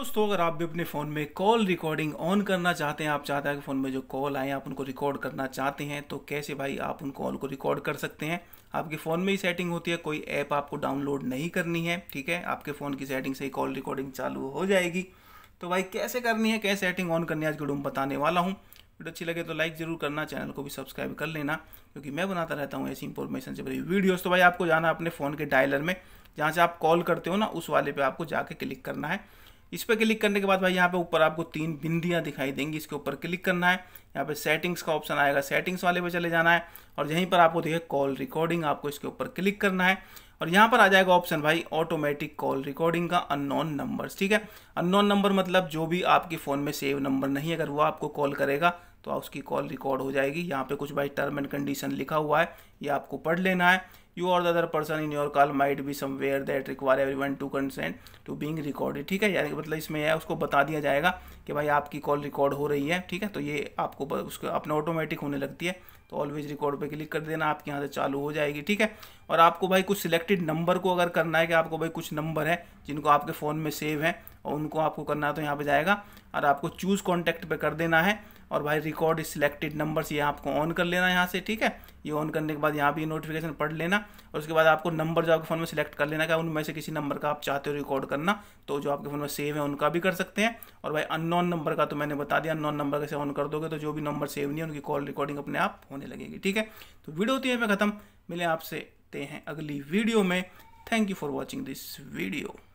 दोस्तों अगर आप भी अपने फ़ोन में कॉल रिकॉर्डिंग ऑन करना चाहते हैं आप चाहते हैं कि फ़ोन में जो कॉल आए आप उनको रिकॉर्ड करना चाहते हैं तो कैसे भाई आप उन कॉल को रिकॉर्ड कर सकते हैं आपके फ़ोन में ही सेटिंग होती है कोई ऐप आपको डाउनलोड नहीं करनी है ठीक है आपके फ़ोन की सेटिंग से ही कॉल रिकॉर्डिंग चालू हो जाएगी तो भाई कैसे करनी है कैसे सेटिंग ऑन करनी है आज वीडियो में बताने वाला हूँ वीडियो अच्छी लगे तो लाइक जरूर करना चैनल को भी सब्सक्राइब कर लेना क्योंकि मैं बनाता रहता हूँ ऐसी इंफॉर्मेशन से भरी वीडियोज तो भाई आपको जाना अपने फ़ोन के डायलर में जहाँ से आप कॉल करते हो ना उस वाले पर आपको जाके क्लिक करना है इस पर क्लिक करने के बाद भाई यहाँ पे ऊपर आपको तीन बिंदियाँ दिखाई देंगी इसके ऊपर क्लिक करना है यहाँ पे सेटिंग्स का ऑप्शन आएगा सेटिंग्स वाले पे चले जाना है और यहीं पर आपको देखिए कॉल रिकॉर्डिंग आपको इसके ऊपर क्लिक करना है और यहाँ पर आ जाएगा ऑप्शन भाई ऑटोमेटिक कॉल रिकॉर्डिंग का अननोन नंबर ठीक है अननोन नंबर मतलब जो भी आपके फ़ोन में सेव नंबर नहीं अगर वो आपको कॉल करेगा तो उसकी कॉल रिकॉर्ड हो जाएगी यहाँ पे कुछ भाई टर्म एंड कंडीशन लिखा हुआ है ये आपको पढ़ लेना है यू और the other person in your call might be somewhere that require everyone to consent to being recorded ठीक है यानी मतलब इसमें है उसको बता दिया जाएगा कि भाई आपकी कॉल रिकॉर्ड हो रही है ठीक है तो ये आपको आपको उसको अपने ऑटोमेटिक होने लगती है तो ऑलवेज रिकॉर्ड पे क्लिक कर देना आपके यहाँ से चालू हो जाएगी ठीक है और आपको भाई कुछ सिलेक्टेड नंबर को अगर करना है कि आपको भाई कुछ नंबर है जिनको आपके फ़ोन में सेव है और उनको आपको करना है तो यहाँ पर जाएगा और आपको चूज़ कॉन्टैक्ट पर कर देना है और भाई रिकॉर्ड सिलेक्टेड नंबर्स ये आपको ऑन कर लेना यहाँ से ठीक है ये ऑन करने के बाद यहाँ भी नोटिफिकेशन पढ़ लेना और उसके बाद आपको नंबर जो आपके फ़ोन में सिलेक्ट कर लेना क्या उनमें से किसी नंबर का आप चाहते हो रिकॉर्ड करना तो जो आपके फ़ोन में सेव है उनका भी कर सकते हैं और भाई अननोन नंबर का तो मैंने बता दिया अननोन नंबर कैसे ऑन कर दोगे तो जो भी नंबर सेव नहीं है उनकी कॉल रिकॉर्डिंग अपने आप होने लगेगी ठीक है तो वीडियो तो होती है मैं ख़त्म मिले आपसे हैं अगली वीडियो में thank you for watching this video